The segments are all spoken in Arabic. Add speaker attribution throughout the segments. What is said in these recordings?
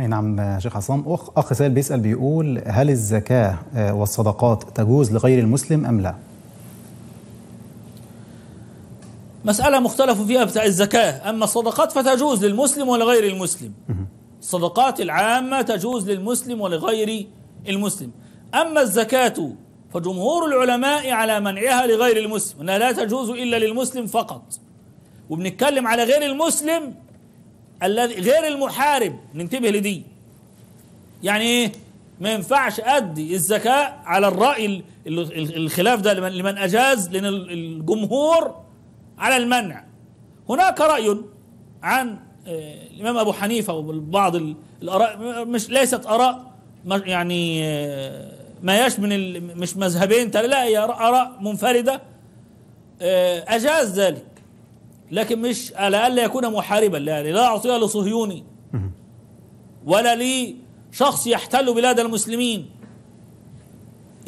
Speaker 1: اي نعم شيخ عصام اخ اخ سائل بيسال بيقول هل الزكاه آه، والصدقات تجوز لغير المسلم ام لا؟
Speaker 2: مسألة مختلف فيها بتاع الزكاة أما الصدقات فتجوز للمسلم ولغير المسلم الصدقات العامة تجوز للمسلم ولغير المسلم أما الزكاة فجمهور العلماء على منعها لغير المسلم أنها لا تجوز إلا للمسلم فقط وبنتكلم على غير المسلم الذي غير المحارب ننتبه لدي يعني ايه ما ينفعش ادي الزكاة على الرأي الخلاف ده لمن اجاز لان الجمهور على المنع هناك رأي عن آه، الامام ابو حنيفة وبعض الاراء مش ليست اراء يعني آه، ما من مش مذهبين لا هي اراء منفردة آه، اجاز ذلك لكن مش على ألا يكون محاربا لا أعطيها لصهيوني ولا لشخص يحتل بلاد المسلمين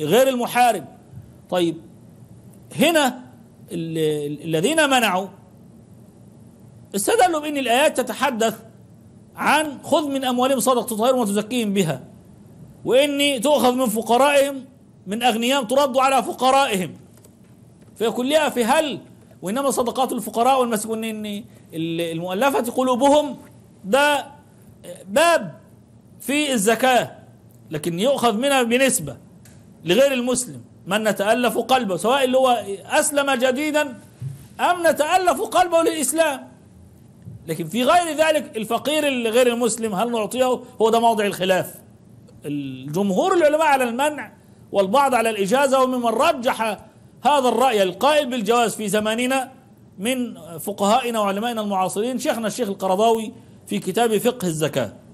Speaker 2: غير المحارب طيب هنا الذين منعوا استدلوا بأن الآيات تتحدث عن خذ من أموالهم صدق تطهرهم وتزكيهم بها وإني تؤخذ من فقرائهم من أغنياء ترد على فقرائهم فيقول لها في هل وإنما صدقات الفقراء والمسكونين المؤلفة قلوبهم ده باب في الزكاة لكن يؤخذ منها بنسبة لغير المسلم من نتألف قلبه سواء اللي هو أسلم جديدا أم نتألف قلبه للإسلام لكن في غير ذلك الفقير الغير المسلم هل نعطيه هو ده موضع الخلاف الجمهور العلماء على المنع والبعض على الإجازة وممن رجح هذا الرأي القائل بالجواز في زماننا من فقهائنا وعلمائنا المعاصرين شيخنا الشيخ القرضاوي في كتاب فقه الزكاة